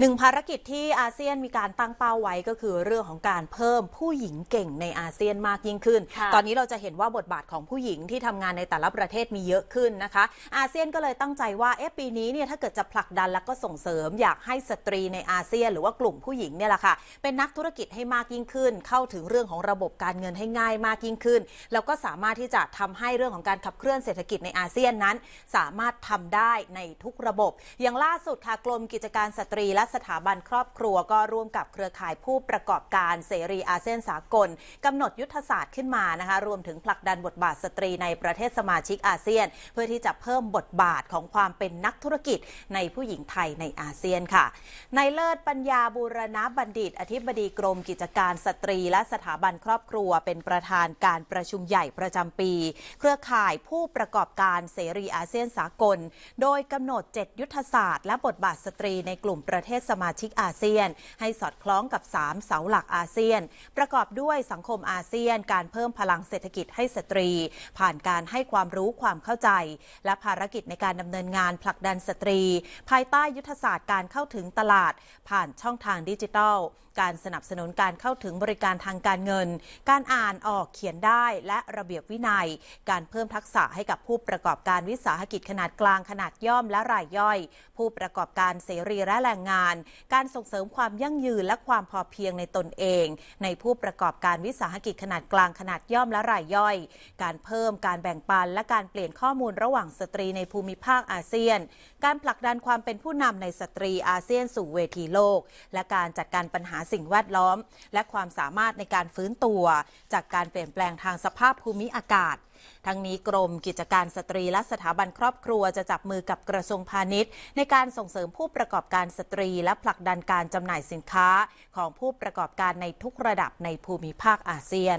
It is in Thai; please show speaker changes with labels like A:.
A: หนึ่งภารกิจที่อาเซียนมีการตั้งเป้าไว้ก็คือเรื่องของการเพิ่มผู้หญิงเก่งในอาเซียนมากยิ่งขึ้น ตอนนี้เราจะเห็นว่าบทบาทของผู้หญิงที่ทำงานในแต่ละประเทศมีเยอะขึ้นนะคะ อาเซียนก็เลยตั้งใจว่าเอ๊ะปีนี้เนี่ยถ้าเกิดจะผลักดันแล้วก็ส่งเสริมอยากให้สตรีในอาเซียนหรือว่ากลุ่มผู้หญิงเนี่ยแหละค่ะเป็นนักธุรกิจให้มากยิ่งขึ้น เข้าถึงเรื่องของระบบการเงินให้ง่ายมากยิ่งขึ้นแล้วก็สามารถที่จะทำให้เรื่องของการขับเคลื่อนเศรษฐกิจในอาเซียนนั้น สามารถทำได้ในทุกระบบ อย่างล่าสุดค่ะกรมกิจการสตรีและสถาบันครอบครัวก็ร่วมกับเครือข่ายผู้ประกอบการเสรีอาเซียนสากล กำหนดยุทธศาสตร์ขึ้นมานะคะรวมถึงผลักดันบทบาทสตรีในประเทศสมาชิกอาเซียน เพื่อที่จะเพิ่มบทบาทของความเป็นนักธุรกิจในผู้หญิงไทยในอาเซียนค่ะ ในเลิศปัญญาบูรณะบัณฑิต อธิบดีกรมกิจการสตรีและสถาบันครอบครัวเป็นประธานการประชุมใหญ่ประจำปี เครือข่ายผู้ประกอบการเสรีอาเซียนสากล โดยกำหนด 7 ยุทธศาสตร์ และบทบาทสตรีในกลุ่มประเทศศสมาชิกอาเซียนให้สอดคล้องกับ 3 เสาหลักอาเซียน ประกอบด้วยสังคมอาเซียนการเพิ่มพลังเศรษฐกิจให้สตรี ผ่านการให้ความรู้ความเข้าใจ และภารกิจในการดำเนินงานผลักดันสตรี ภายใต้ยุทธศาสตร์การเข้าถึงตลาด ผ่านช่องทางดิจิทัลการสนับสนุนการเข้าถึงบริการทางการเงิน การอ่านออกเขียนได้และระเบียบวินัย การเพิ่มทักษะให้กับผู้ประกอบการวิสาหกิจขนาดกลางขนาดย่อม และรายย่อย ผู้ประกอบการเสรีและแรงงาน การส่งเสริมความยั่งยืนและความพอเพียงในตนเอง ในผู้ประกอบการวิสาหกิจขนาดกลางขนาดย่อมและรายย่อย การเพิ่มการแบ่งปันและการเปลี่ยนข้อมูลระหว่างสตรีในภูมิภาคอาเซียน การผลักดันความเป็นผู้นำในสตรีอาเซียน สู่เวทีโลก และการจัดการปัญหาสิ่งแวดล้อมและความสามารถในการฟื้นตัว จากการเปลี่ยนแปลงทางสภาพภูมิอากาศ ทั้งนี้กรมกิจการสตรีและสถาบันครอบครัวจะจับมือกับกระทรวงพาณิชย์ ในการส่งเสริมผู้ประกอบการสตรีและผลักดันการจำหน่ายสินค้า ของผู้ประกอบการในทุกระดับในภูมิภาคอาเซียน